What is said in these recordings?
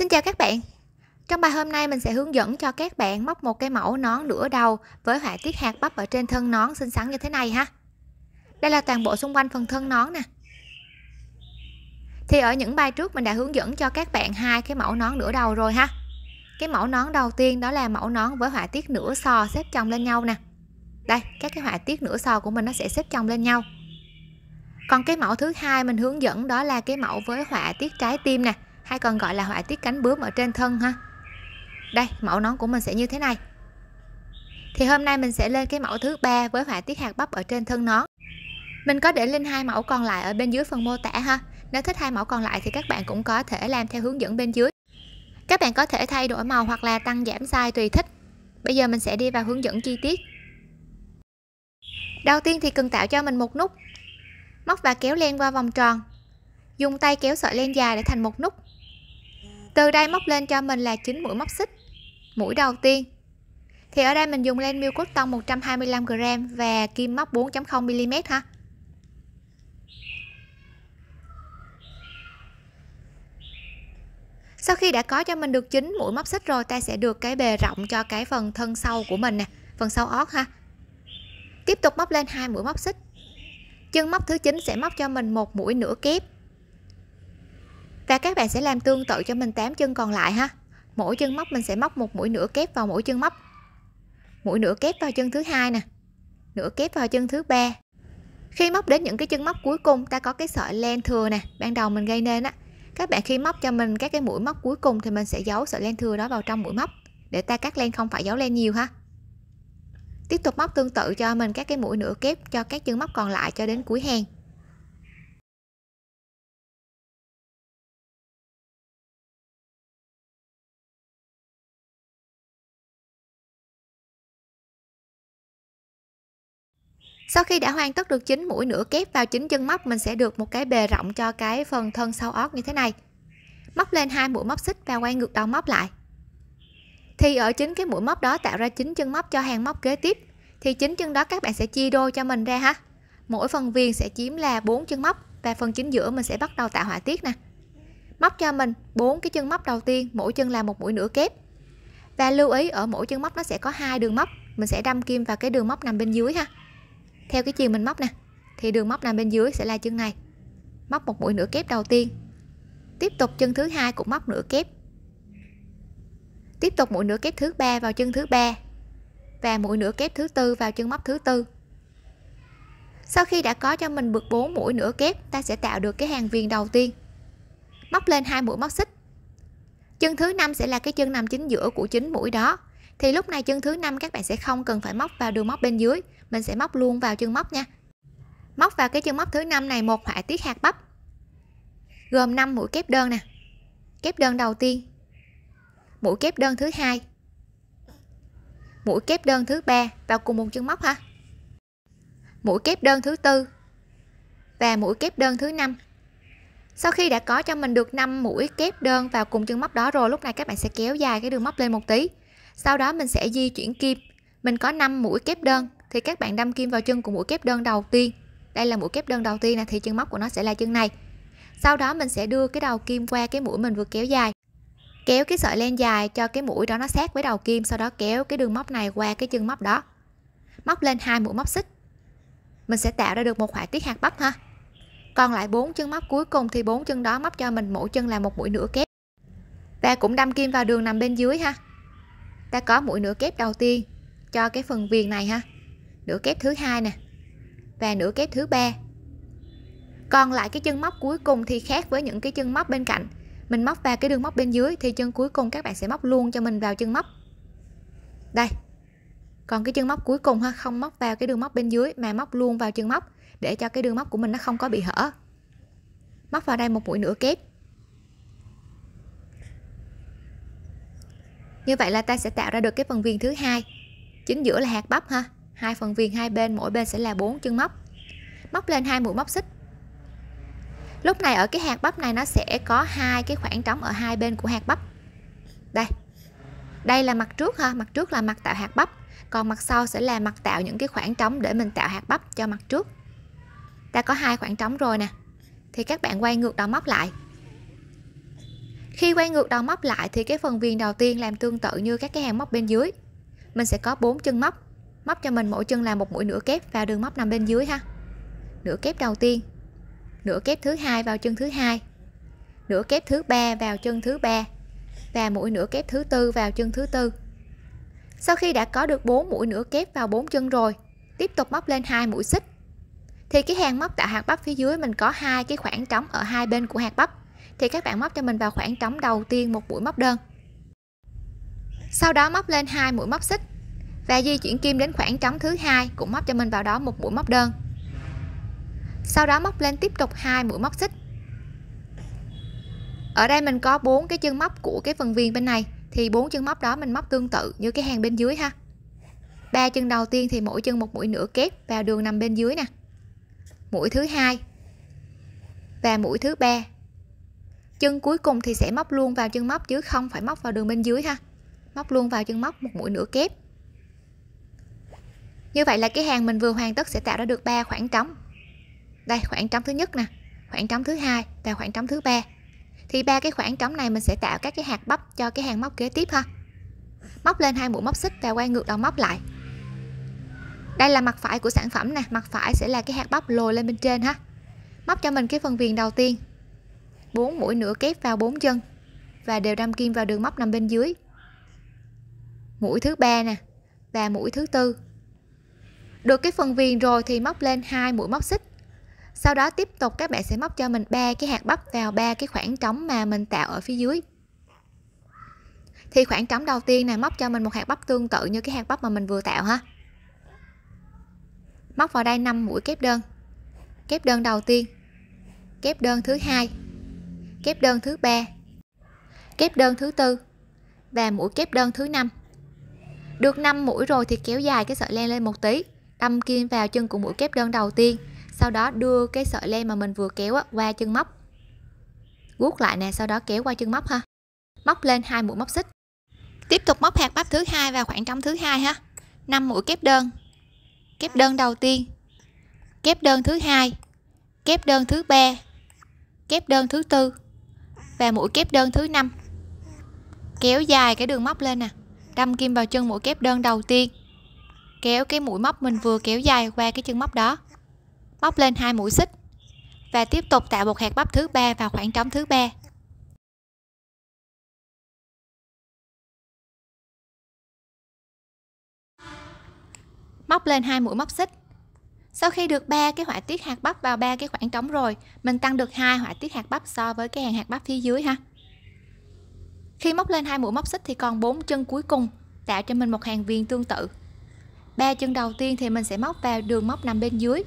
Xin chào các bạn Trong bài hôm nay mình sẽ hướng dẫn cho các bạn móc một cái mẫu nón nửa đầu với họa tiết hạt bắp ở trên thân nón xinh xắn như thế này ha Đây là toàn bộ xung quanh phần thân nón nè Thì ở những bài trước mình đã hướng dẫn cho các bạn hai cái mẫu nón nửa đầu rồi ha Cái mẫu nón đầu tiên đó là mẫu nón với họa tiết nửa sò xếp chồng lên nhau nè Đây, các cái họa tiết nửa sò của mình nó sẽ xếp chồng lên nhau còn cái mẫu thứ hai mình hướng dẫn đó là cái mẫu với họa tiết trái tim nè hay còn gọi là họa tiết cánh bướm ở trên thân ha đây mẫu nón của mình sẽ như thế này thì hôm nay mình sẽ lên cái mẫu thứ ba với họa tiết hạt bắp ở trên thân nón mình có để link hai mẫu còn lại ở bên dưới phần mô tả ha nếu thích hai mẫu còn lại thì các bạn cũng có thể làm theo hướng dẫn bên dưới các bạn có thể thay đổi màu hoặc là tăng giảm size tùy thích bây giờ mình sẽ đi vào hướng dẫn chi tiết đầu tiên thì cần tạo cho mình một nút móc và kéo len qua vòng tròn dùng tay kéo sợi len dài để thành một nút từ đây móc lên cho mình là 9 mũi móc xích mũi đầu tiên thì ở đây mình dùng len miêu cotton 125g và kim móc 4.0mm ha sau khi đã có cho mình được 9 mũi móc xích rồi ta sẽ được cái bề rộng cho cái phần thân sau của mình nè phần sau ót ha tiếp tục móc lên hai mũi móc xích chân móc thứ 9 sẽ móc cho mình một mũi nửa kép và các bạn sẽ làm tương tự cho mình 8 chân còn lại ha mỗi chân móc mình sẽ móc một mũi nửa kép vào mỗi chân móc mũi nửa kép vào chân thứ hai nè nửa kép vào chân thứ ba khi móc đến những cái chân móc cuối cùng ta có cái sợi len thừa nè ban đầu mình gây nên á các bạn khi móc cho mình các cái mũi móc cuối cùng thì mình sẽ giấu sợi len thừa đó vào trong mũi móc để ta cắt len không phải giấu len nhiều ha tiếp tục móc tương tự cho mình các cái mũi nửa kép cho các chân móc còn lại cho đến cuối hàng Sau khi đã hoàn tất được chính mũi nửa kép vào chính chân móc, mình sẽ được một cái bề rộng cho cái phần thân sau ót như thế này. Móc lên hai mũi móc xích và quay ngược đầu móc lại. Thì ở chính cái mũi móc đó tạo ra chính chân móc cho hàng móc kế tiếp. Thì chính chân đó các bạn sẽ chia đôi cho mình ra ha. Mỗi phần viền sẽ chiếm là 4 chân móc và phần chính giữa mình sẽ bắt đầu tạo họa tiết nè. Móc cho mình 4 cái chân móc đầu tiên, mỗi chân là một mũi nửa kép. Và lưu ý ở mỗi chân móc nó sẽ có hai đường móc, mình sẽ đâm kim vào cái đường móc nằm bên dưới ha theo cái chiều mình móc nè thì đường móc nằm bên dưới sẽ là chân này móc một mũi nửa kép đầu tiên tiếp tục chân thứ hai cũng móc nửa kép tiếp tục mũi nửa kép thứ ba vào chân thứ ba và mũi nửa kép thứ tư vào chân móc thứ tư sau khi đã có cho mình được 4 mũi nửa kép ta sẽ tạo được cái hàng viên đầu tiên móc lên hai mũi móc xích chân thứ năm sẽ là cái chân nằm chính giữa của chính mũi đó thì lúc này chân thứ năm các bạn sẽ không cần phải móc vào đường móc bên dưới mình sẽ móc luôn vào chân móc nha móc vào cái chân móc thứ năm này một họa tiết hạt bắp gồm 5 mũi kép đơn nè kép đơn đầu tiên mũi kép đơn thứ hai mũi kép đơn thứ ba vào cùng một chân móc ha mũi kép đơn thứ tư và mũi kép đơn thứ năm sau khi đã có cho mình được 5 mũi kép đơn vào cùng chân móc đó rồi lúc này các bạn sẽ kéo dài cái đường móc lên một tí sau đó mình sẽ di chuyển kim mình có 5 mũi kép đơn thì các bạn đâm kim vào chân của mũi kép đơn đầu tiên đây là mũi kép đơn đầu tiên là thì chân móc của nó sẽ là chân này sau đó mình sẽ đưa cái đầu kim qua cái mũi mình vừa kéo dài kéo cái sợi len dài cho cái mũi đó nó sát với đầu kim sau đó kéo cái đường móc này qua cái chân móc đó móc lên hai mũi móc xích mình sẽ tạo ra được một họa tiết hạt bắp ha còn lại bốn chân móc cuối cùng thì bốn chân đó móc cho mình mỗi chân là một mũi nửa kép và cũng đâm kim vào đường nằm bên dưới ha ta có mũi nửa kép đầu tiên cho cái phần viền này ha nửa kép thứ hai nè và nửa kép thứ ba còn lại cái chân móc cuối cùng thì khác với những cái chân móc bên cạnh mình móc vào cái đường móc bên dưới thì chân cuối cùng các bạn sẽ móc luôn cho mình vào chân móc đây còn cái chân móc cuối cùng ha không móc vào cái đường móc bên dưới mà móc luôn vào chân móc để cho cái đường móc của mình nó không có bị hở móc vào đây một mũi nửa kép như vậy là ta sẽ tạo ra được cái phần viên thứ hai chính giữa là hạt bắp ha hai phần viên hai bên mỗi bên sẽ là bốn chân móc móc lên hai mũi móc xích lúc này ở cái hạt bắp này nó sẽ có hai cái khoảng trống ở hai bên của hạt bắp đây đây là mặt trước ha mặt trước là mặt tạo hạt bắp còn mặt sau sẽ là mặt tạo những cái khoảng trống để mình tạo hạt bắp cho mặt trước ta có hai khoảng trống rồi nè thì các bạn quay ngược đầu móc lại khi quay ngược đầu móc lại thì cái phần viền đầu tiên làm tương tự như các cái hàng móc bên dưới. Mình sẽ có 4 chân móc. Móc cho mình mỗi chân là một mũi nửa kép vào đường móc nằm bên dưới ha. Nửa kép đầu tiên, nửa kép thứ hai vào chân thứ hai, nửa kép thứ ba vào chân thứ ba và mũi nửa kép thứ tư vào chân thứ tư. Sau khi đã có được 4 mũi nửa kép vào 4 chân rồi, tiếp tục móc lên hai mũi xích. Thì cái hàng móc tạo hạt bắp phía dưới mình có hai cái khoảng trống ở hai bên của hạt bắp thì các bạn móc cho mình vào khoảng trống đầu tiên một mũi móc đơn sau đó móc lên hai mũi móc xích và di chuyển kim đến khoảng trống thứ hai cũng móc cho mình vào đó một mũi móc đơn sau đó móc lên tiếp tục hai mũi móc xích ở đây mình có bốn cái chân móc của cái phần viên bên này thì bốn chân móc đó mình móc tương tự như cái hàng bên dưới ha ba chân đầu tiên thì mỗi chân một mũi nửa kép vào đường nằm bên dưới nè mũi thứ hai và mũi thứ ba chân cuối cùng thì sẽ móc luôn vào chân móc chứ không phải móc vào đường bên dưới ha móc luôn vào chân móc một mũi nửa kép như vậy là cái hàng mình vừa hoàn tất sẽ tạo ra được ba khoảng trống đây khoảng trống thứ nhất nè khoảng trống thứ hai và khoảng trống thứ ba thì ba cái khoảng trống này mình sẽ tạo các cái hạt bắp cho cái hàng móc kế tiếp ha móc lên hai mũi móc xích và quay ngược đầu móc lại đây là mặt phải của sản phẩm nè mặt phải sẽ là cái hạt bắp lồi lên bên trên ha móc cho mình cái phần viền đầu tiên 4 mũi nửa kép vào 4 chân và đều đâm kim vào đường móc nằm bên dưới mũi thứ ba nè và mũi thứ tư được cái phần viền rồi thì móc lên hai mũi móc xích sau đó tiếp tục các bạn sẽ móc cho mình ba cái hạt bắp vào ba cái khoảng trống mà mình tạo ở phía dưới thì khoảng trống đầu tiên này móc cho mình một hạt bắp tương tự như cái hạt bắp mà mình vừa tạo ha móc vào đây 5 mũi kép đơn kép đơn đầu tiên kép đơn thứ hai kép đơn thứ ba kép đơn thứ tư và mũi kép đơn thứ năm được 5 mũi rồi thì kéo dài cái sợi len lên một tí đâm kim vào chân của mũi kép đơn đầu tiên sau đó đưa cái sợi len mà mình vừa kéo qua chân móc guốc lại nè sau đó kéo qua chân móc ha móc lên hai mũi móc xích tiếp tục móc hạt bắp thứ hai vào khoảng trống thứ hai ha 5 mũi kép đơn kép đơn đầu tiên kép đơn thứ hai kép đơn thứ ba kép đơn thứ tư và mũi kép đơn thứ năm kéo dài cái đường móc lên nè đâm kim vào chân mũi kép đơn đầu tiên kéo cái mũi móc mình vừa kéo dài qua cái chân móc đó móc lên hai mũi xích và tiếp tục tạo một hạt móc thứ ba vào khoảng trống thứ ba móc lên hai mũi móc xích sau khi được ba cái họa tiết hạt bắp vào ba cái khoảng trống rồi, mình tăng được hai họa tiết hạt bắp so với cái hàng hạt bắp phía dưới ha. Khi móc lên hai mũi móc xích thì còn bốn chân cuối cùng, tạo cho mình một hàng viên tương tự. Ba chân đầu tiên thì mình sẽ móc vào đường móc nằm bên dưới.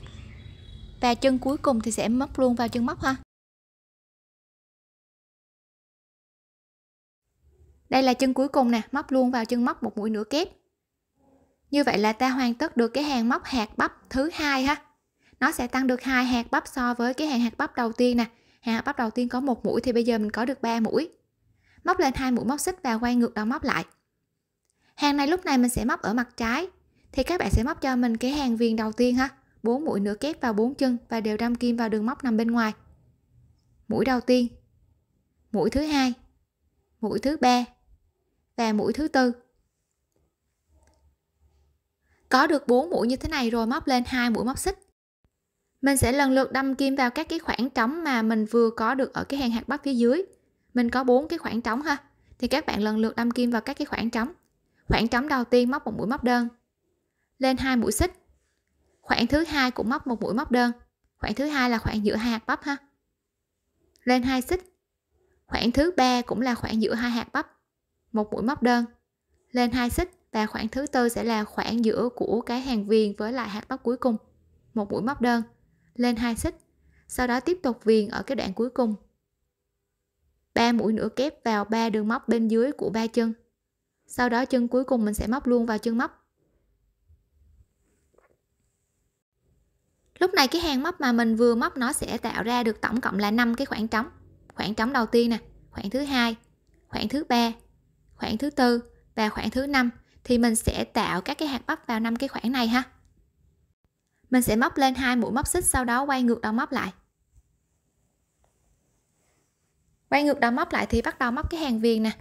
Và chân cuối cùng thì sẽ móc luôn vào chân móc ha. Đây là chân cuối cùng nè, móc luôn vào chân móc một mũi nửa kép như vậy là ta hoàn tất được cái hàng móc hạt bắp thứ hai ha nó sẽ tăng được hai hạt bắp so với cái hàng hạt bắp đầu tiên nè hàng hạt bắp đầu tiên có một mũi thì bây giờ mình có được 3 mũi móc lên hai mũi móc xích và quay ngược đầu móc lại hàng này lúc này mình sẽ móc ở mặt trái thì các bạn sẽ móc cho mình cái hàng viền đầu tiên ha bốn mũi nửa kép vào bốn chân và đều đâm kim vào đường móc nằm bên ngoài mũi đầu tiên mũi thứ hai mũi thứ ba và mũi thứ tư có được 4 mũi như thế này rồi móc lên hai mũi móc xích mình sẽ lần lượt đâm kim vào các cái khoảng trống mà mình vừa có được ở cái hàng hạt bắp phía dưới mình có bốn cái khoảng trống ha thì các bạn lần lượt đâm kim vào các cái khoảng trống khoảng trống đầu tiên móc một mũi móc đơn lên hai mũi xích khoảng thứ hai cũng móc một mũi móc đơn khoảng thứ hai là khoảng giữa hai hạt bắp ha lên hai xích khoảng thứ ba cũng là khoảng giữa hai hạt bắp một mũi móc đơn lên hai xích và khoảng thứ tư sẽ là khoảng giữa của cái hàng viền với lại hạt móc cuối cùng một mũi móc đơn lên hai xích sau đó tiếp tục viền ở cái đoạn cuối cùng ba mũi nữa kép vào ba đường móc bên dưới của ba chân sau đó chân cuối cùng mình sẽ móc luôn vào chân móc lúc này cái hàng móc mà mình vừa móc nó sẽ tạo ra được tổng cộng là 5 cái khoảng trống khoảng trống đầu tiên nè khoảng thứ hai khoảng thứ ba khoảng thứ tư và khoảng thứ năm thì mình sẽ tạo các cái hạt bắp vào năm cái khoảng này ha mình sẽ móc lên hai mũi móc xích sau đó quay ngược đầu móc lại quay ngược đầu móc lại thì bắt đầu móc cái hàng viền nè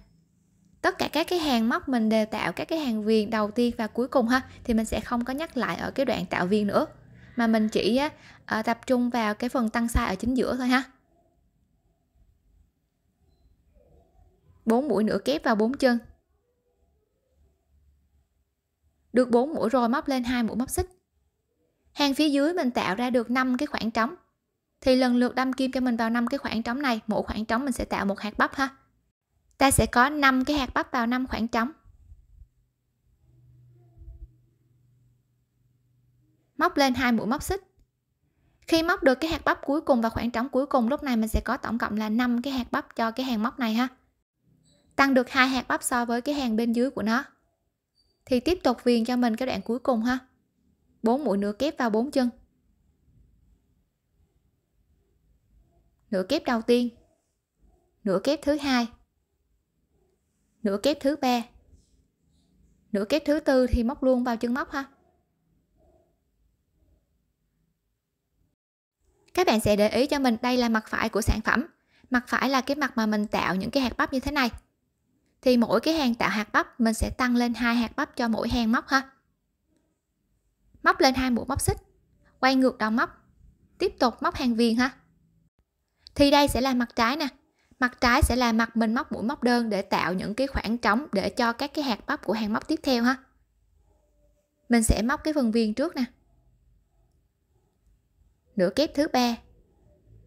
tất cả các cái hàng móc mình đều tạo các cái hàng viền đầu tiên và cuối cùng ha thì mình sẽ không có nhắc lại ở cái đoạn tạo viền nữa mà mình chỉ uh, tập trung vào cái phần tăng sai ở chính giữa thôi ha bốn mũi nữa kép vào bốn chân được 4 mũi rồi móc lên hai mũi móc xích hàng phía dưới mình tạo ra được 5 cái khoảng trống thì lần lượt đâm kim cho mình vào 5 cái khoảng trống này mỗi khoảng trống mình sẽ tạo một hạt bắp ha ta sẽ có 5 cái hạt bắp vào 5 khoảng trống móc lên hai mũi móc xích khi móc được cái hạt bắp cuối cùng và khoảng trống cuối cùng lúc này mình sẽ có tổng cộng là 5 cái hạt bắp cho cái hàng móc này ha tăng được hai hạt bắp so với cái hàng bên dưới của nó thì tiếp tục viền cho mình cái đoạn cuối cùng ha bốn mũi nửa kép vào bốn chân nửa kép đầu tiên nửa kép thứ hai nửa kép thứ ba nửa kép thứ tư thì móc luôn vào chân móc ha các bạn sẽ để ý cho mình đây là mặt phải của sản phẩm mặt phải là cái mặt mà mình tạo những cái hạt bắp như thế này thì mỗi cái hàng tạo hạt bắp mình sẽ tăng lên hai hạt bắp cho mỗi hàng móc ha móc lên hai mũi móc xích quay ngược đầu móc tiếp tục móc hàng viền ha thì đây sẽ là mặt trái nè mặt trái sẽ là mặt mình móc mũi móc đơn để tạo những cái khoảng trống để cho các cái hạt bắp của hàng móc tiếp theo ha mình sẽ móc cái phần viền trước nè nửa kép thứ ba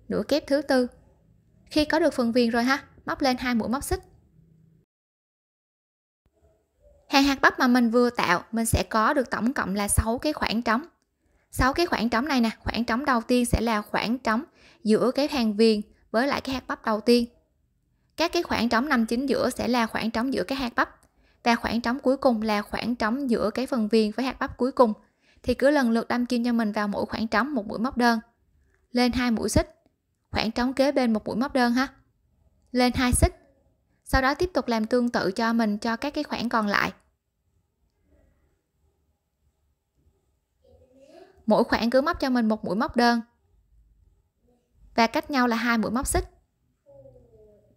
nửa kép thứ tư khi có được phần viền rồi ha móc lên hai mũi móc xích hàng hạt bắp mà mình vừa tạo mình sẽ có được tổng cộng là 6 cái khoảng trống 6 cái khoảng trống này nè khoảng trống đầu tiên sẽ là khoảng trống giữa cái hàng viền với lại cái hạt bắp đầu tiên các cái khoảng trống nằm chính giữa sẽ là khoảng trống giữa cái hạt bắp và khoảng trống cuối cùng là khoảng trống giữa cái phần viền với hạt bắp cuối cùng thì cứ lần lượt đâm kim cho mình vào mỗi khoảng trống một mũi móc đơn lên hai mũi xích khoảng trống kế bên một mũi móc đơn ha lên hai xích sau đó tiếp tục làm tương tự cho mình cho các cái khoảng còn lại mỗi khoảng cứ móc cho mình một mũi móc đơn và cách nhau là hai mũi móc xích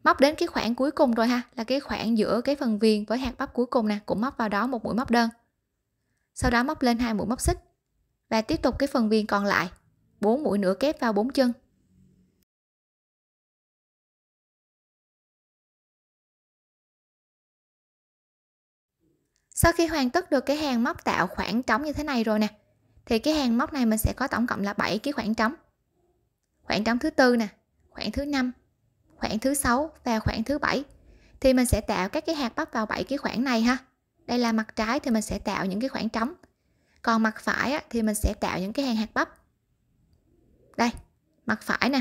móc đến cái khoảng cuối cùng rồi ha là cái khoảng giữa cái phần viền với hạt bắp cuối cùng nè cũng móc vào đó một mũi móc đơn sau đó móc lên hai mũi móc xích và tiếp tục cái phần viền còn lại bốn mũi nữa kép vào bốn chân sau khi hoàn tất được cái hàng móc tạo khoảng trống như thế này rồi nè thì cái hàng móc này mình sẽ có tổng cộng là 7 cái khoảng trống khoảng trống thứ tư nè khoảng thứ năm khoảng thứ sáu và khoảng thứ bảy thì mình sẽ tạo các cái hạt bắp vào bảy cái khoảng này ha đây là mặt trái thì mình sẽ tạo những cái khoảng trống còn mặt phải thì mình sẽ tạo những cái hàng hạt bắp đây mặt phải nè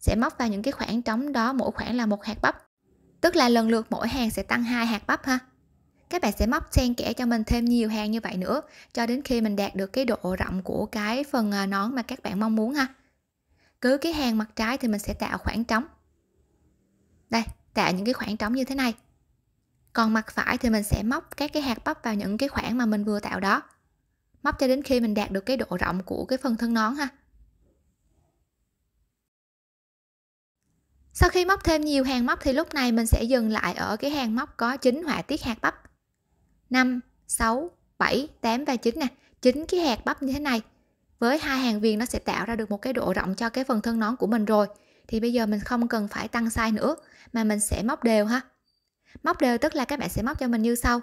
sẽ móc vào những cái khoảng trống đó mỗi khoảng là một hạt bắp tức là lần lượt mỗi hàng sẽ tăng hai hạt bắp ha các bạn sẽ móc xen kẽ cho mình thêm nhiều hàng như vậy nữa cho đến khi mình đạt được cái độ rộng của cái phần à, nón mà các bạn mong muốn ha cứ cái hàng mặt trái thì mình sẽ tạo khoảng trống đây tạo những cái khoảng trống như thế này còn mặt phải thì mình sẽ móc các cái hạt bắp vào những cái khoảng mà mình vừa tạo đó móc cho đến khi mình đạt được cái độ rộng của cái phần thân nón ha sau khi móc thêm nhiều hàng móc thì lúc này mình sẽ dừng lại ở cái hàng móc có chính họa tiết hạt bắp 5, 6, 7, 8 và 9 nè. 9 cái hạt bắp như thế này. Với hai hàng viền nó sẽ tạo ra được một cái độ rộng cho cái phần thân nón của mình rồi. Thì bây giờ mình không cần phải tăng size nữa mà mình sẽ móc đều ha. Móc đều tức là các bạn sẽ móc cho mình như sau.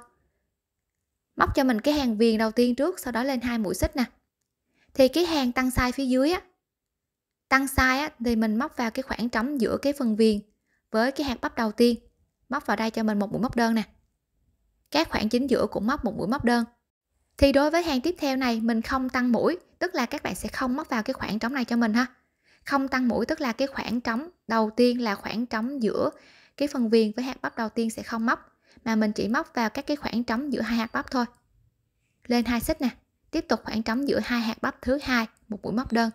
Móc cho mình cái hàng viền đầu tiên trước, sau đó lên hai mũi xích nè. Thì cái hàng tăng size phía dưới á, tăng size á, thì mình móc vào cái khoảng trống giữa cái phần viền với cái hạt bắp đầu tiên móc vào đây cho mình một mũi móc đơn nè các khoảng chính giữa cũng móc một mũi móc đơn thì đối với hàng tiếp theo này mình không tăng mũi tức là các bạn sẽ không móc vào cái khoảng trống này cho mình ha không tăng mũi tức là cái khoảng trống đầu tiên là khoảng trống giữa cái phần viền với hạt bắp đầu tiên sẽ không móc mà mình chỉ móc vào các cái khoảng trống giữa hai hạt bắp thôi lên hai xích nè tiếp tục khoảng trống giữa hai hạt bắp thứ hai một mũi móc đơn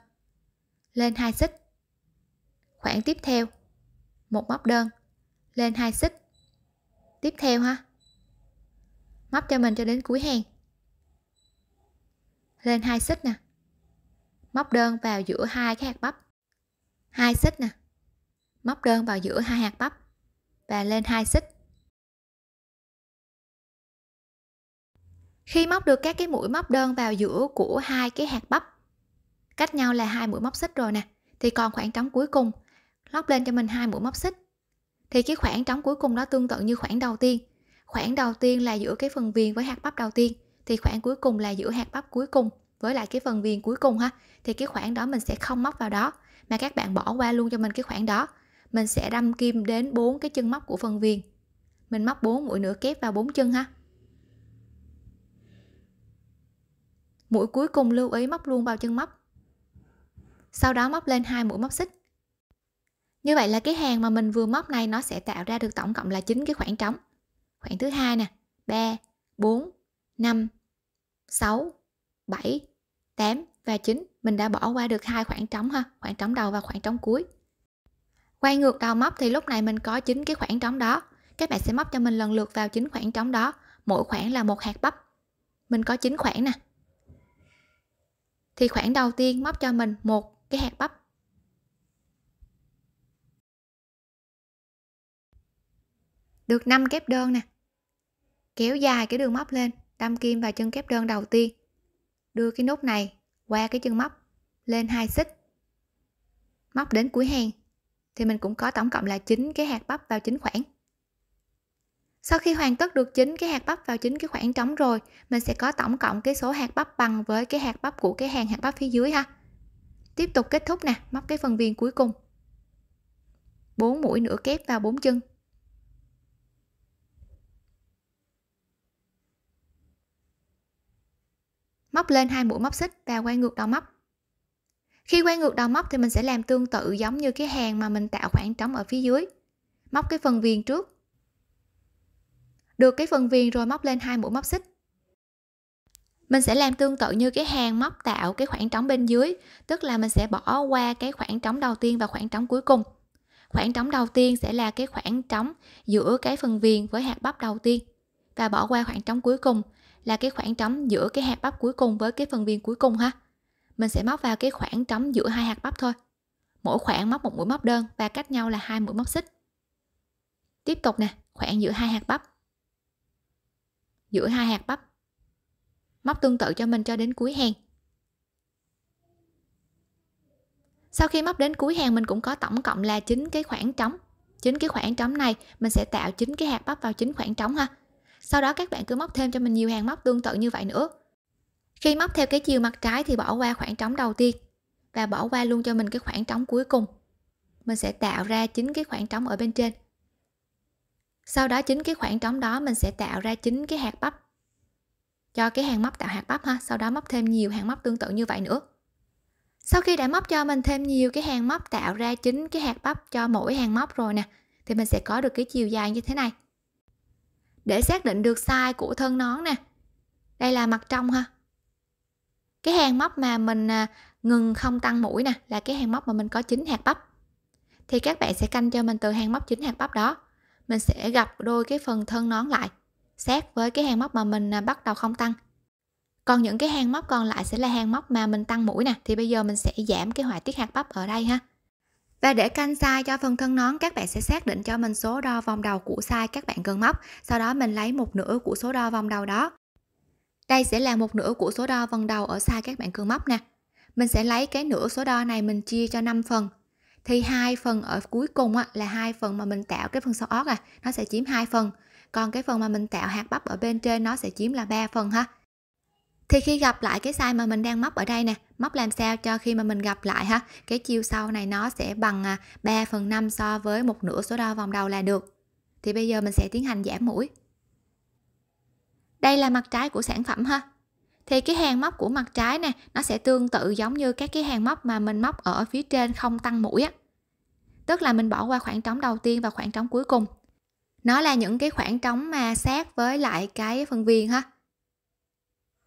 lên hai xích khoảng tiếp theo một móc đơn lên hai xích tiếp theo ha móc cho mình cho đến cuối hàng lên hai xích nè móc đơn vào giữa hai cái hạt bắp hai xích nè móc đơn vào giữa hai hạt bắp và lên hai xích khi móc được các cái mũi móc đơn vào giữa của hai cái hạt bắp cách nhau là hai mũi móc xích rồi nè thì còn khoảng trống cuối cùng lóc lên cho mình hai mũi móc xích thì cái khoảng trống cuối cùng đó tương tự như khoảng đầu tiên khoảng đầu tiên là giữa cái phần viền với hạt bắp đầu tiên thì khoảng cuối cùng là giữa hạt bắp cuối cùng với lại cái phần viền cuối cùng ha thì cái khoảng đó mình sẽ không móc vào đó mà các bạn bỏ qua luôn cho mình cái khoảng đó mình sẽ đâm kim đến bốn cái chân móc của phần viền mình móc bốn mũi nửa kép vào bốn chân ha mũi cuối cùng lưu ý móc luôn vào chân móc sau đó móc lên hai mũi móc xích như vậy là cái hàng mà mình vừa móc này nó sẽ tạo ra được tổng cộng là chín cái khoảng trống khoảng thứ hai nè 3 4 5 6 7 8 và 9 mình đã bỏ qua được hai khoảng trống ha khoảng trống đầu và khoảng trống cuối quay ngược đầu móc thì lúc này mình có chín cái khoảng trống đó các bạn sẽ móc cho mình lần lượt vào chín khoảng trống đó mỗi khoảng là một hạt bắp mình có chín khoảng nè thì khoảng đầu tiên móc cho mình một cái hạt bắp được 5 kép đơn nè kéo dài cái đường móc lên đâm kim vào chân kép đơn đầu tiên đưa cái nút này qua cái chân móc lên hai xích móc đến cuối hàng thì mình cũng có tổng cộng là 9 cái hạt bắp vào chính khoảng sau khi hoàn tất được chính cái hạt bắp vào chính cái khoảng trống rồi mình sẽ có tổng cộng cái số hạt bắp bằng với cái hạt bắp của cái hàng hạt bắp phía dưới ha tiếp tục kết thúc nè móc cái phần viên cuối cùng 4 mũi nửa kép vào bốn chân móc lên hai mũi móc xích và quay ngược đầu móc khi quay ngược đầu móc thì mình sẽ làm tương tự giống như cái hàng mà mình tạo khoảng trống ở phía dưới móc cái phần viền trước được cái phần viền rồi móc lên hai mũi móc xích mình sẽ làm tương tự như cái hàng móc tạo cái khoảng trống bên dưới tức là mình sẽ bỏ qua cái khoảng trống đầu tiên và khoảng trống cuối cùng khoảng trống đầu tiên sẽ là cái khoảng trống giữa cái phần viền với hạt bắp đầu tiên và bỏ qua khoảng trống cuối cùng là cái khoảng trống giữa cái hạt bắp cuối cùng với cái phần viên cuối cùng ha mình sẽ móc vào cái khoảng trống giữa hai hạt bắp thôi mỗi khoảng móc một mũi móc đơn và cách nhau là hai mũi móc xích tiếp tục nè khoảng giữa hai hạt bắp giữa hai hạt bắp móc tương tự cho mình cho đến cuối hàng sau khi móc đến cuối hàng mình cũng có tổng cộng là chín cái khoảng trống chính cái khoảng trống này mình sẽ tạo chín cái hạt bắp vào chín khoảng trống ha sau đó các bạn cứ móc thêm cho mình nhiều hàng móc tương tự như vậy nữa khi móc theo cái chiều mặt trái thì bỏ qua khoảng trống đầu tiên và bỏ qua luôn cho mình cái khoảng trống cuối cùng mình sẽ tạo ra chính cái khoảng trống ở bên trên sau đó chính cái khoảng trống đó mình sẽ tạo ra chính cái hạt bắp cho cái hàng móc tạo hạt bắp ha sau đó móc thêm nhiều hàng móc tương tự như vậy nữa sau khi đã móc cho mình thêm nhiều cái hàng móc tạo ra chính cái hạt bắp cho mỗi hàng móc rồi nè thì mình sẽ có được cái chiều dài như thế này để xác định được size của thân nón nè đây là mặt trong ha cái hàng móc mà mình à, ngừng không tăng mũi nè là cái hàng móc mà mình có chín hạt bắp thì các bạn sẽ canh cho mình từ hàng móc chín hạt bắp đó mình sẽ gặp đôi cái phần thân nón lại sát với cái hàng móc mà mình à, bắt đầu không tăng còn những cái hàng móc còn lại sẽ là hàng móc mà mình tăng mũi nè thì bây giờ mình sẽ giảm cái họa tiết hạt bắp ở đây ha và để canh size cho phần thân nón, các bạn sẽ xác định cho mình số đo vòng đầu của size các bạn cần móc. Sau đó mình lấy một nửa của số đo vòng đầu đó. Đây sẽ là một nửa của số đo vòng đầu ở size các bạn cần móc nè. Mình sẽ lấy cái nửa số đo này mình chia cho 5 phần. Thì hai phần ở cuối cùng á, là hai phần mà mình tạo cái phần sau ót à, nó sẽ chiếm hai phần. Còn cái phần mà mình tạo hạt bắp ở bên trên nó sẽ chiếm là 3 phần ha thì khi gặp lại cái size mà mình đang móc ở đây nè móc làm sao cho khi mà mình gặp lại ha cái chiều sau này nó sẽ bằng 3 à, phần 5 so với một nửa số đo vòng đầu là được thì bây giờ mình sẽ tiến hành giảm mũi đây là mặt trái của sản phẩm ha thì cái hàng móc của mặt trái nè nó sẽ tương tự giống như các cái hàng móc mà mình móc ở phía trên không tăng mũi á tức là mình bỏ qua khoảng trống đầu tiên và khoảng trống cuối cùng nó là những cái khoảng trống mà sát với lại cái phần viền ha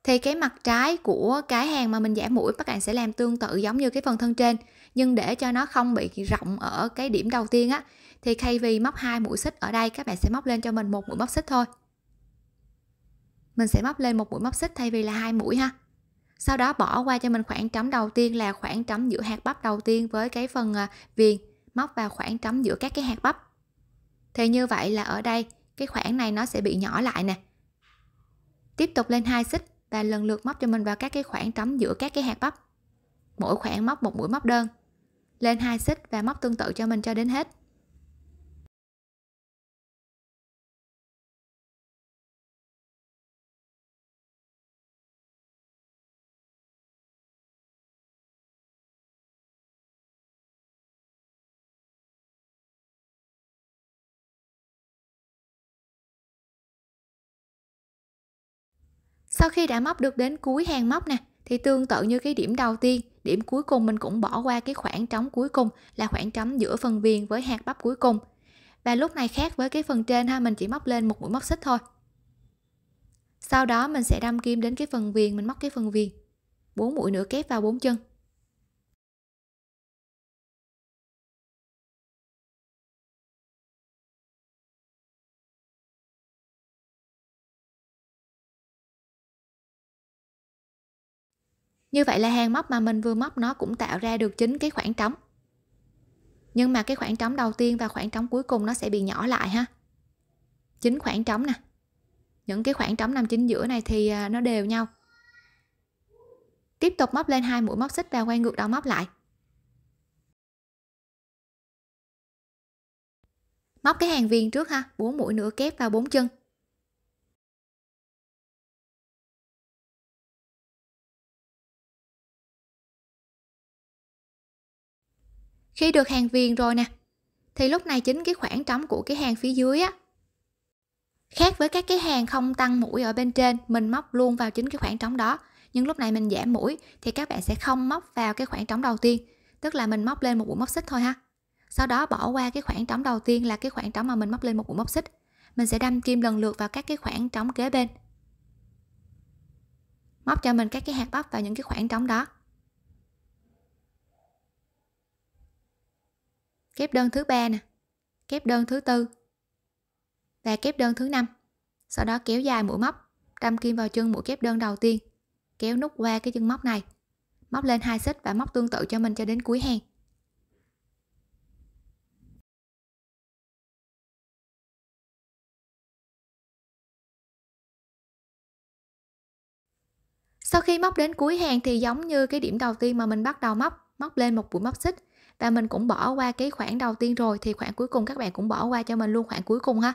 thì cái mặt trái của cái hàng mà mình giả mũi các bạn sẽ làm tương tự giống như cái phần thân trên nhưng để cho nó không bị rộng ở cái điểm đầu tiên á thì thay vì móc hai mũi xích ở đây các bạn sẽ móc lên cho mình một mũi móc xích thôi mình sẽ móc lên một mũi móc xích thay vì là hai mũi ha sau đó bỏ qua cho mình khoảng trống đầu tiên là khoảng trống giữa hạt bắp đầu tiên với cái phần à, viền móc vào khoảng trống giữa các cái hạt bắp thì như vậy là ở đây cái khoảng này nó sẽ bị nhỏ lại nè tiếp tục lên hai xích và lần lượt móc cho mình vào các cái khoảng trống giữa các cái hạt bắp mỗi khoảng móc một mũi móc đơn lên hai xích và móc tương tự cho mình cho đến hết sau khi đã móc được đến cuối hàng móc nè thì tương tự như cái điểm đầu tiên điểm cuối cùng mình cũng bỏ qua cái khoảng trống cuối cùng là khoảng trống giữa phần viền với hạt bắp cuối cùng và lúc này khác với cái phần trên ha mình chỉ móc lên một mũi móc xích thôi sau đó mình sẽ đâm kim đến cái phần viền mình móc cái phần viền bốn mũi nữa kép vào bốn chân Như vậy là hàng móc mà mình vừa móc nó cũng tạo ra được chính cái khoảng trống. Nhưng mà cái khoảng trống đầu tiên và khoảng trống cuối cùng nó sẽ bị nhỏ lại ha. Chính khoảng trống nè. Những cái khoảng trống nằm chính giữa này thì à, nó đều nhau. Tiếp tục móc lên hai mũi móc xích và quay ngược đầu móc lại. Móc cái hàng viên trước ha, 4 mũi nửa kép vào bốn chân. Khi được hàng viền rồi nè, thì lúc này chính cái khoảng trống của cái hàng phía dưới á, khác với các cái hàng không tăng mũi ở bên trên mình móc luôn vào chính cái khoảng trống đó nhưng lúc này mình giảm mũi thì các bạn sẽ không móc vào cái khoảng trống đầu tiên tức là mình móc lên một mũi móc xích thôi ha sau đó bỏ qua cái khoảng trống đầu tiên là cái khoảng trống mà mình móc lên một mũi móc xích mình sẽ đâm kim lần lượt vào các cái khoảng trống kế bên móc cho mình các cái hạt bắp vào những cái khoảng trống đó kép đơn thứ ba nè kép đơn thứ tư và kép đơn thứ năm sau đó kéo dài mũi móc đâm kim vào chân mũi kép đơn đầu tiên kéo nút qua cái chân móc này móc lên hai xích và móc tương tự cho mình cho đến cuối hàng sau khi móc đến cuối hàng thì giống như cái điểm đầu tiên mà mình bắt đầu móc móc lên một mũi móc xích và mình cũng bỏ qua cái khoản đầu tiên rồi thì khoản cuối cùng các bạn cũng bỏ qua cho mình luôn khoản cuối cùng ha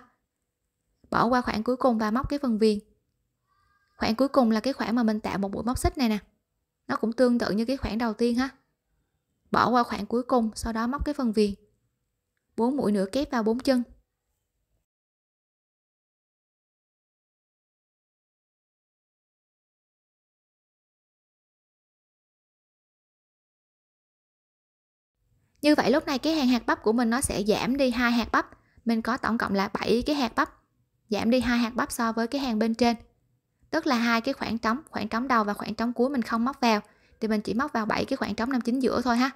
bỏ qua khoản cuối cùng và móc cái phần viền khoản cuối cùng là cái khoản mà mình tạo một mũi móc xích này nè nó cũng tương tự như cái khoản đầu tiên ha bỏ qua khoản cuối cùng sau đó móc cái phần viền bốn mũi nửa kép vào bốn chân Như vậy lúc này cái hàng hạt bắp của mình nó sẽ giảm đi hai hạt bắp. Mình có tổng cộng là 7 cái hạt bắp. Giảm đi hai hạt bắp so với cái hàng bên trên. Tức là hai cái khoảng trống, khoảng trống đầu và khoảng trống cuối mình không móc vào thì mình chỉ móc vào 7 cái khoảng trống nằm chính giữa thôi ha.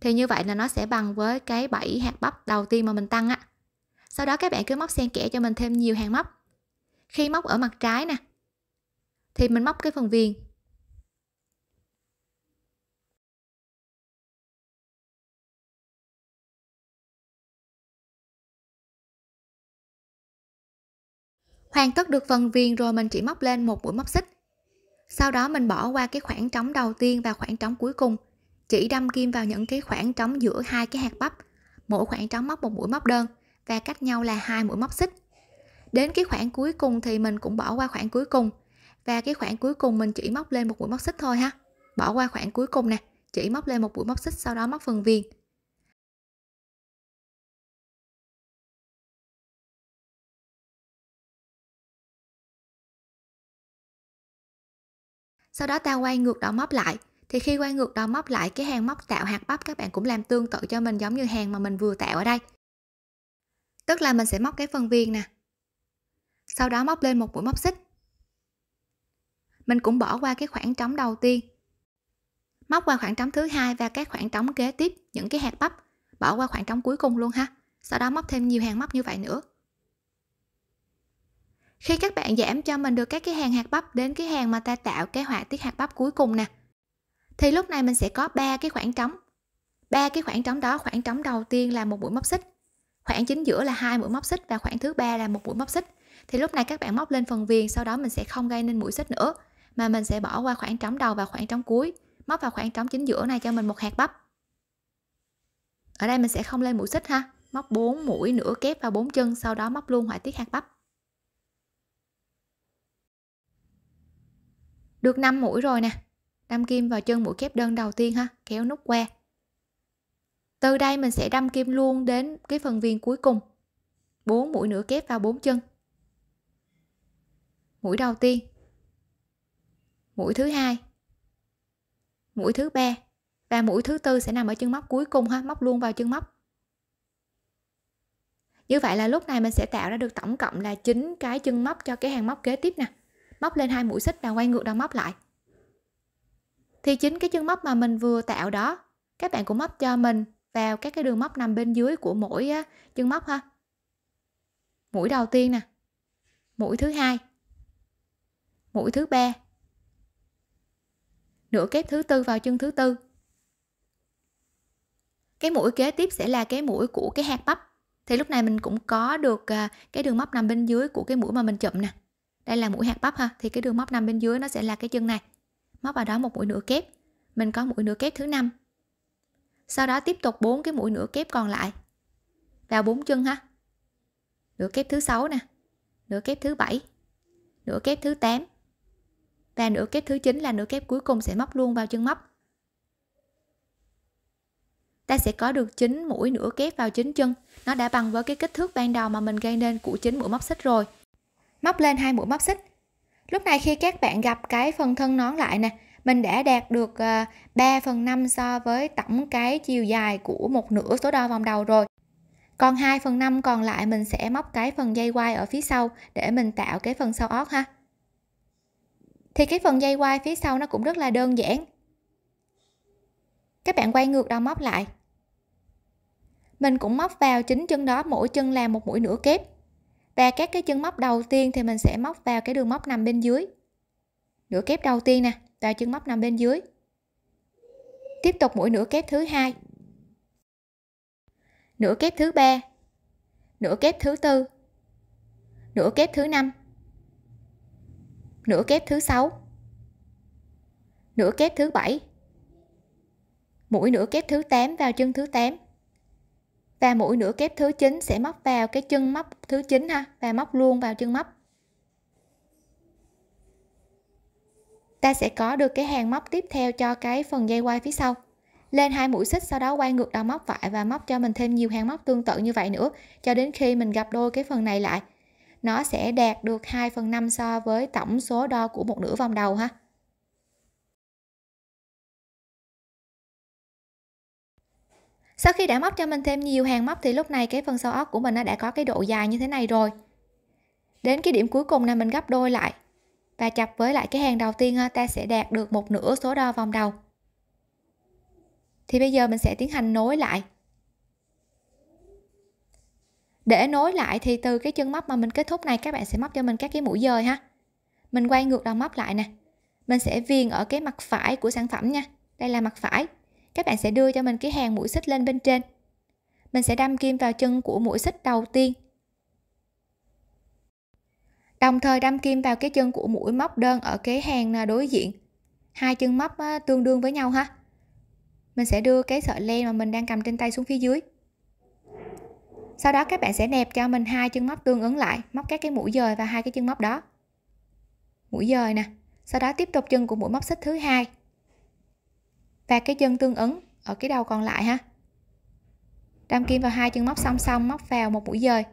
Thì như vậy là nó sẽ bằng với cái 7 hạt bắp đầu tiên mà mình tăng á. Sau đó các bạn cứ móc xen kẽ cho mình thêm nhiều hàng móc. Khi móc ở mặt trái nè thì mình móc cái phần viền Hoàn tất được phần viền rồi mình chỉ móc lên một mũi móc xích. Sau đó mình bỏ qua cái khoảng trống đầu tiên và khoảng trống cuối cùng, chỉ đâm kim vào những cái khoảng trống giữa hai cái hạt bắp. Mỗi khoảng trống móc một mũi móc đơn và cách nhau là hai mũi móc xích. Đến cái khoảng cuối cùng thì mình cũng bỏ qua khoảng cuối cùng và cái khoảng cuối cùng mình chỉ móc lên một mũi móc xích thôi ha. Bỏ qua khoảng cuối cùng nè, chỉ móc lên một mũi móc xích sau đó móc phần viền sau đó ta quay ngược đầu móc lại thì khi quay ngược đầu móc lại cái hàng móc tạo hạt bắp các bạn cũng làm tương tự cho mình giống như hàng mà mình vừa tạo ở đây tức là mình sẽ móc cái phần viên nè sau đó móc lên một mũi móc xích mình cũng bỏ qua cái khoảng trống đầu tiên móc qua khoảng trống thứ hai và các khoảng trống kế tiếp những cái hạt bắp bỏ qua khoảng trống cuối cùng luôn ha sau đó móc thêm nhiều hàng móc như vậy nữa khi các bạn giảm cho mình được các cái hàng hạt bắp đến cái hàng mà ta tạo cái họa tiết hạt bắp cuối cùng nè thì lúc này mình sẽ có ba cái khoảng trống ba cái khoảng trống đó khoảng trống đầu tiên là một mũi móc xích khoảng chính giữa là hai mũi móc xích và khoảng thứ ba là một mũi móc xích thì lúc này các bạn móc lên phần viền sau đó mình sẽ không gây nên mũi xích nữa mà mình sẽ bỏ qua khoảng trống đầu và khoảng trống cuối móc vào khoảng trống chính giữa này cho mình một hạt bắp ở đây mình sẽ không lên mũi xích ha móc 4 mũi nửa kép vào bốn chân sau đó móc luôn họa tiết hạt bắp được 5 mũi rồi nè đâm kim vào chân mũi kép đơn đầu tiên ha kéo nút qua từ đây mình sẽ đâm kim luôn đến cái phần viên cuối cùng 4 mũi nữa kép vào 4 chân mũi đầu tiên mũi thứ hai mũi thứ ba và mũi thứ tư sẽ nằm ở chân móc cuối cùng ha móc luôn vào chân móc như vậy là lúc này mình sẽ tạo ra được tổng cộng là 9 cái chân móc cho cái hàng móc kế tiếp nè móc lên hai mũi xích và quay ngược đầu móc lại thì chính cái chân móc mà mình vừa tạo đó các bạn cũng móc cho mình vào các cái đường móc nằm bên dưới của mỗi chân móc ha mũi đầu tiên nè mũi thứ hai mũi thứ ba nửa kép thứ tư vào chân thứ tư cái mũi kế tiếp sẽ là cái mũi của cái hạt bắp thì lúc này mình cũng có được à, cái đường móc nằm bên dưới của cái mũi mà mình chụm nè đây là mũi hạt bắp ha thì cái đường móc nằm bên dưới nó sẽ là cái chân này móc vào đó một mũi nửa kép mình có mũi nửa kép thứ năm sau đó tiếp tục bốn cái mũi nửa kép còn lại vào bốn chân ha nửa kép thứ sáu nè nửa kép thứ bảy nửa kép thứ 8 và nửa kép thứ 9 là nửa kép cuối cùng sẽ móc luôn vào chân móc ta sẽ có được 9 mũi nửa kép vào 9 chân nó đã bằng với cái kích thước ban đầu mà mình gây nên của 9 mũi móc xích rồi móc lên hai mũi móc xích lúc này khi các bạn gặp cái phần thân nón lại nè mình đã đạt được 3 ờ, phần 5 so với tổng cái chiều dài của một nửa số đo vòng đầu rồi còn 2 phần 5 còn lại mình sẽ móc cái phần dây quai ở phía sau để mình tạo cái phần sau ót ha thì cái phần dây quai phía sau nó cũng rất là đơn giản các bạn quay ngược đầu móc lại mình cũng móc vào chính chân đó mỗi chân làm một mũi nửa kép và các cái chân móc đầu tiên thì mình sẽ móc vào cái đường móc nằm bên dưới nửa kép đầu tiên nè vào chân móc nằm bên dưới tiếp tục mũi nửa kép thứ hai nửa kép thứ ba nửa kép thứ tư nửa kép thứ năm nửa kép thứ sáu nửa kép thứ bảy mũi nửa kép thứ 8 vào chân thứ 8 và mũi nửa kép thứ 9 sẽ móc vào cái chân móc thứ 9 ha và móc luôn vào chân móc ta sẽ có được cái hàng móc tiếp theo cho cái phần dây quay phía sau lên hai mũi xích sau đó quay ngược đầu móc lại và móc cho mình thêm nhiều hàng móc tương tự như vậy nữa cho đến khi mình gặp đôi cái phần này lại nó sẽ đạt được 2 phần 5 so với tổng số đo của một nửa vòng đầu ha sau khi đã móc cho mình thêm nhiều hàng móc thì lúc này cái phần sau ốc của mình nó đã có cái độ dài như thế này rồi đến cái điểm cuối cùng này mình gấp đôi lại và chập với lại cái hàng đầu tiên ta sẽ đạt được một nửa số đo vòng đầu thì bây giờ mình sẽ tiến hành nối lại để nối lại thì từ cái chân móc mà mình kết thúc này các bạn sẽ móc cho mình các cái mũi dời ha mình quay ngược đầu móc lại nè mình sẽ viền ở cái mặt phải của sản phẩm nha đây là mặt phải các bạn sẽ đưa cho mình cái hàng mũi xích lên bên trên mình sẽ đâm kim vào chân của mũi xích đầu tiên đồng thời đâm kim vào cái chân của mũi móc đơn ở cái hàng đối diện hai chân móc tương đương với nhau ha mình sẽ đưa cái sợi len mà mình đang cầm trên tay xuống phía dưới sau đó các bạn sẽ nẹp cho mình hai chân móc tương ứng lại móc các cái mũi dời vào hai cái chân móc đó mũi dời nè sau đó tiếp tục chân của mũi móc xích thứ hai và cái chân tương ứng ở cái đầu còn lại ha đâm kim vào hai chân móc song song móc vào một mũi dời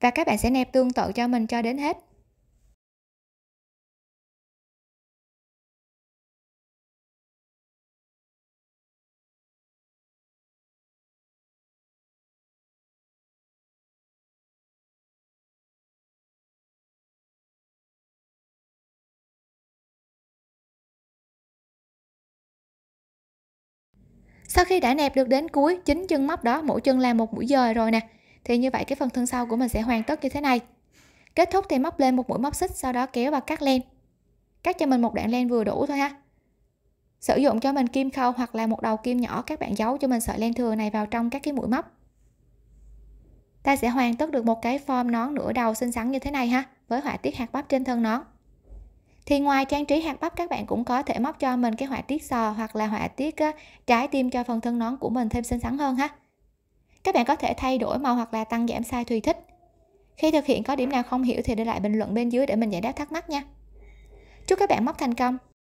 và các bạn sẽ nẹp tương tự cho mình cho đến hết sau khi đã nẹp được đến cuối chín chân móc đó mỗi chân là một mũi dời rồi nè thì như vậy cái phần thân sau của mình sẽ hoàn tất như thế này kết thúc thì móc lên một mũi móc xích sau đó kéo và cắt len cắt cho mình một đoạn len vừa đủ thôi ha sử dụng cho mình kim khâu hoặc là một đầu kim nhỏ các bạn giấu cho mình sợi len thừa này vào trong các cái mũi móc ta sẽ hoàn tất được một cái form nón nửa đầu xinh xắn như thế này ha với họa tiết hạt bắp trên thân nón thì ngoài trang trí hạt bắp các bạn cũng có thể móc cho mình cái họa tiết sò hoặc là họa tiết trái tim cho phần thân nón của mình thêm xinh xắn hơn ha các bạn có thể thay đổi màu hoặc là tăng giảm size tùy thích khi thực hiện có điểm nào không hiểu thì để lại bình luận bên dưới để mình giải đáp thắc mắc nha chúc các bạn móc thành công